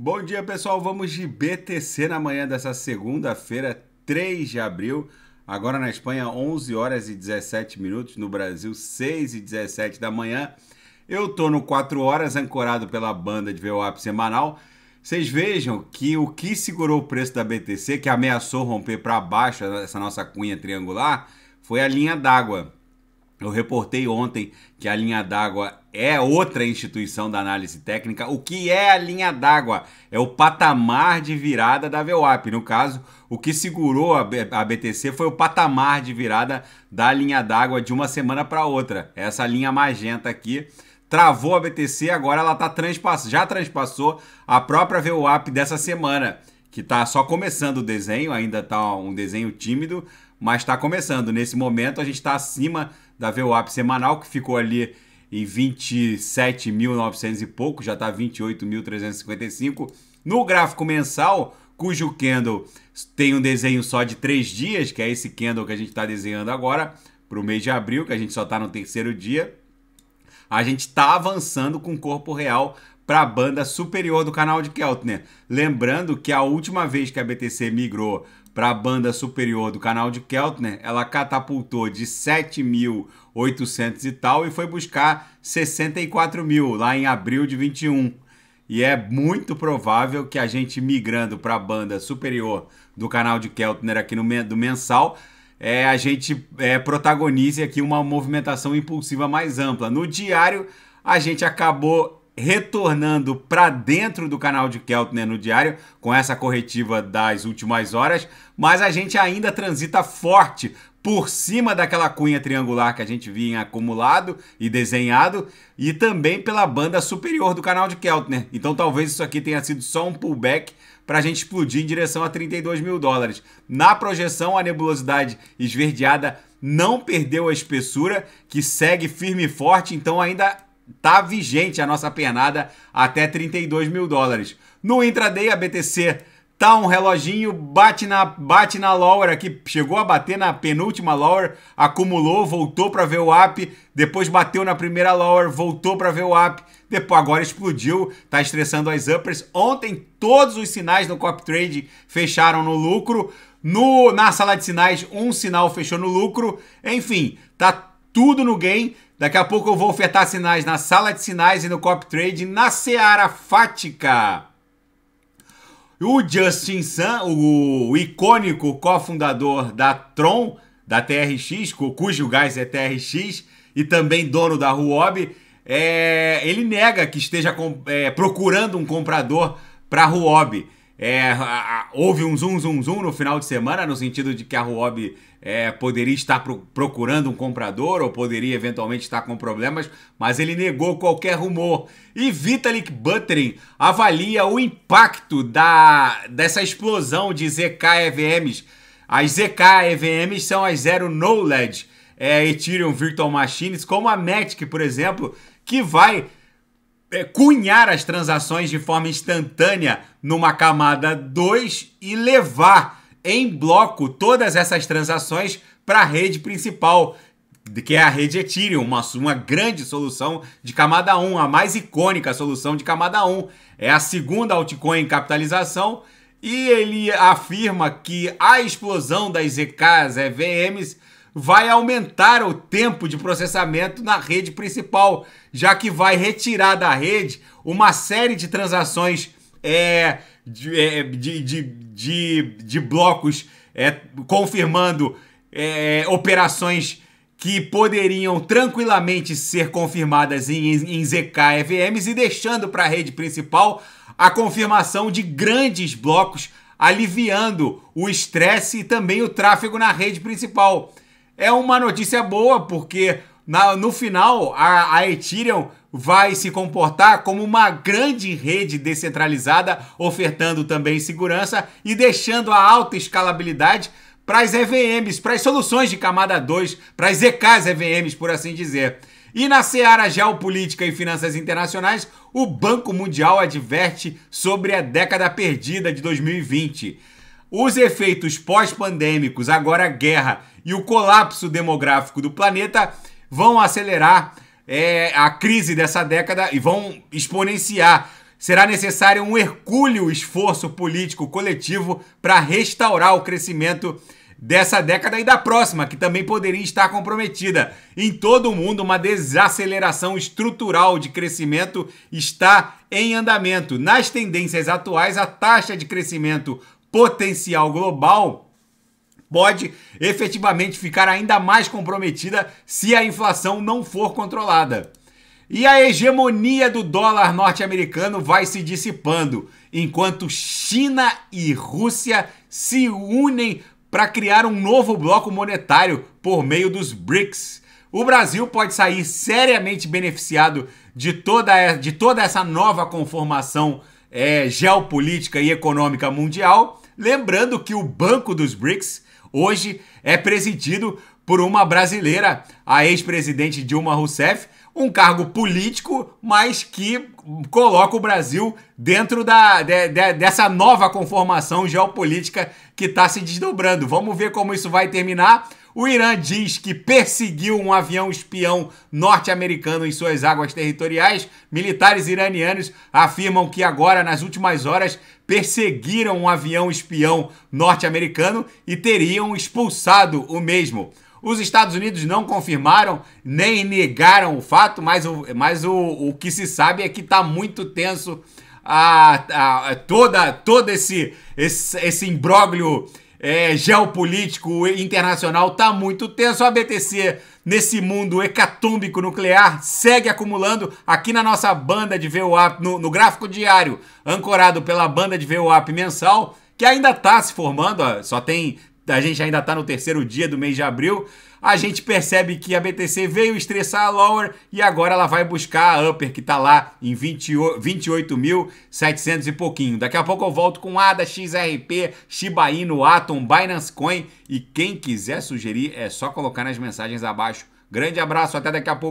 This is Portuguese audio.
Bom dia, pessoal. Vamos de BTC na manhã dessa segunda-feira, 3 de abril. Agora na Espanha, 11 horas e 17 minutos. No Brasil, 6 e 17 da manhã. Eu tô no 4 horas, ancorado pela banda de VWAP semanal. Vocês vejam que o que segurou o preço da BTC, que ameaçou romper para baixo essa nossa cunha triangular, foi a linha d'água. Eu reportei ontem que a linha d'água é outra instituição da análise técnica. O que é a linha d'água? É o patamar de virada da VWAP. No caso, o que segurou a BTC foi o patamar de virada da linha d'água de uma semana para outra. Essa linha magenta aqui travou a BTC, agora ela tá transpass... já transpassou a própria VWAP dessa semana, que está só começando o desenho, ainda está um desenho tímido, mas está começando. Nesse momento a gente está acima da VWAP semanal, que ficou ali em 27.900 e pouco, já está 28.355. No gráfico mensal, cujo candle tem um desenho só de três dias, que é esse candle que a gente está desenhando agora, para o mês de abril, que a gente só está no terceiro dia, a gente está avançando com o corpo real para a banda superior do canal de Keltner. Lembrando que a última vez que a BTC migrou para a banda superior do canal de Keltner, ela catapultou de 7.800 e tal e foi buscar 64 mil lá em abril de 21. E é muito provável que a gente migrando para a banda superior do canal de Keltner aqui no do mensal, é, a gente é, protagonize aqui uma movimentação impulsiva mais ampla. No diário, a gente acabou retornando para dentro do canal de Keltner né, no diário com essa corretiva das últimas horas, mas a gente ainda transita forte por cima daquela cunha triangular que a gente vinha acumulado e desenhado e também pela banda superior do canal de Keltner. Né? Então talvez isso aqui tenha sido só um pullback para a gente explodir em direção a 32 mil dólares. Na projeção, a nebulosidade esverdeada não perdeu a espessura, que segue firme e forte, então ainda tá vigente a nossa pernada até 32 mil dólares. No intraday, a BTC tá um reloginho, bate na, bate na lower aqui, chegou a bater na penúltima lower, acumulou, voltou para ver o up, depois bateu na primeira lower, voltou para ver o up, depois agora explodiu, tá estressando as uppers. Ontem todos os sinais no cop trade fecharam no lucro. No, na sala de sinais, um sinal fechou no lucro. Enfim, tá tudo no game. Daqui a pouco eu vou ofertar sinais na sala de sinais e no Coptrade trade na Seara Fática. O Justin Sun, o icônico cofundador da Tron, da TRX, cujo gás é TRX, e também dono da Huobi, é, ele nega que esteja é, procurando um comprador para a Huobi. É, houve um zoom, zoom, zoom no final de semana, no sentido de que a Huobi é, poderia estar procurando um comprador ou poderia eventualmente estar com problemas, mas ele negou qualquer rumor. E Vitalik Buterin avalia o impacto da, dessa explosão de ZK-EVMs. As ZK-EVMs são as Zero Knowledge é, Ethereum Virtual Machines, como a Matic, por exemplo, que vai cunhar as transações de forma instantânea numa camada 2 e levar em bloco todas essas transações para a rede principal, que é a rede Ethereum, uma, uma grande solução de camada 1, um, a mais icônica solução de camada 1. Um. É a segunda altcoin em capitalização e ele afirma que a explosão das EKs, EVMs, vai aumentar o tempo de processamento na rede principal, já que vai retirar da rede uma série de transações é, de, é, de, de, de, de, blocos é, confirmando é, operações que poderiam tranquilamente ser confirmadas em, em EVMs e deixando para a rede principal a confirmação de grandes blocos, aliviando o estresse e também o tráfego na rede principal é uma notícia boa, porque na, no final a, a Ethereum vai se comportar como uma grande rede descentralizada, ofertando também segurança e deixando a alta escalabilidade para as EVMs, para as soluções de camada 2, para as EKs EVMs, por assim dizer. E na seara geopolítica e finanças internacionais, o Banco Mundial adverte sobre a década perdida de 2020. Os efeitos pós-pandêmicos, agora a guerra e o colapso demográfico do planeta vão acelerar é, a crise dessa década e vão exponenciar. Será necessário um hercúleo esforço político coletivo para restaurar o crescimento dessa década e da próxima, que também poderia estar comprometida. Em todo o mundo, uma desaceleração estrutural de crescimento está em andamento. Nas tendências atuais, a taxa de crescimento potencial global pode efetivamente ficar ainda mais comprometida se a inflação não for controlada. E a hegemonia do dólar norte-americano vai se dissipando, enquanto China e Rússia se unem para criar um novo bloco monetário por meio dos BRICS. O Brasil pode sair seriamente beneficiado de toda, de toda essa nova conformação é, geopolítica e econômica mundial. Lembrando que o Banco dos BRICS hoje é presidido por uma brasileira, a ex-presidente Dilma Rousseff, um cargo político, mas que coloca o Brasil dentro da, de, de, dessa nova conformação geopolítica que está se desdobrando. Vamos ver como isso vai terminar. O Irã diz que perseguiu um avião espião norte-americano em suas águas territoriais. Militares iranianos afirmam que agora, nas últimas horas, perseguiram um avião espião norte-americano e teriam expulsado o mesmo. Os Estados Unidos não confirmaram nem negaram o fato, mas o, mas o, o que se sabe é que está muito tenso a, a, a, toda, todo esse, esse, esse imbróglio é, geopolítico internacional está muito tenso. A BTC, nesse mundo hecatômbico nuclear, segue acumulando aqui na nossa banda de VWAP, no, no gráfico diário, ancorado pela banda de VWAP mensal, que ainda está se formando, ó, só tem a gente ainda está no terceiro dia do mês de abril, a gente percebe que a BTC veio estressar a lower e agora ela vai buscar a upper que está lá em 28.700 28 e pouquinho. Daqui a pouco eu volto com ADA, XRP, Shiba Inu, Atom, Binance Coin e quem quiser sugerir é só colocar nas mensagens abaixo. Grande abraço, até daqui a pouco.